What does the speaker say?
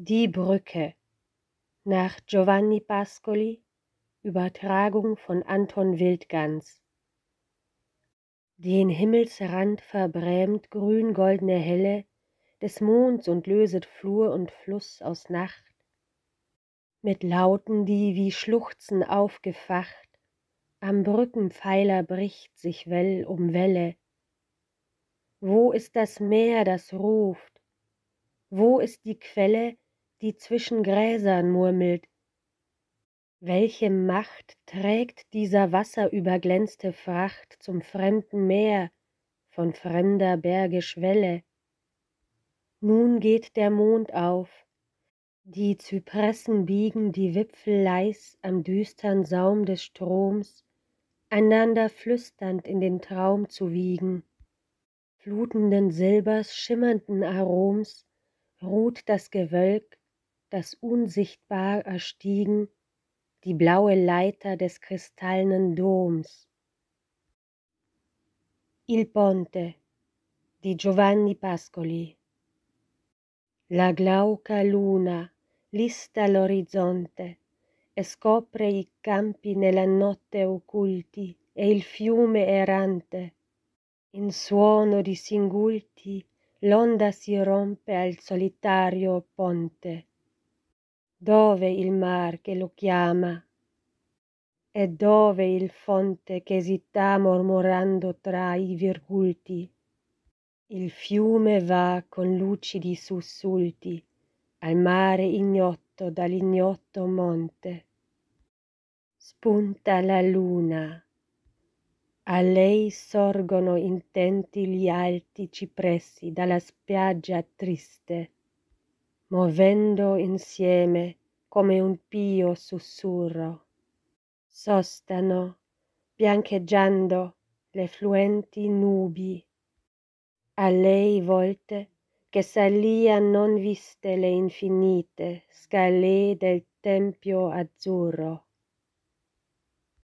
Die Brücke nach Giovanni Pascoli Übertragung von Anton Wildgans Den Himmelsrand verbrämt grün-goldne Helle des Monds und löset Flur und Fluss aus Nacht mit Lauten, die wie Schluchzen aufgefacht am Brückenpfeiler bricht sich Well um Welle. Wo ist das Meer, das ruft? Wo ist die Quelle, die zwischen Gräsern murmelt. Welche Macht trägt dieser wasserüberglänzte Fracht zum fremden Meer von fremder Berge Schwelle? Nun geht der Mond auf, die Zypressen biegen die Wipfel leis am düstern Saum des Stroms, einander flüsternd in den Traum zu wiegen. Flutenden Silbers, schimmernden Aroms ruht das Gewölk das unsichtbar erstiegen die blaue Leiter des kristallenen Doms. Il Ponte di Giovanni Pascoli. La glauca luna lista l'orizzonte e scopre i campi nella notte occulti e il fiume errante. In suono di singulti l'onda si rompe al solitario ponte dove il mar che lo chiama e dove il fonte che esita mormorando tra i virgulti. Il fiume va con lucidi sussulti al mare ignoto dall'ignoto monte. Spunta la luna, a lei sorgono intenti gli alti cipressi dalla spiaggia triste muovendo insieme come un pio sussurro. Sostano, biancheggiando le fluenti nubi. A lei volte che salia non viste le infinite scale del tempio azzurro.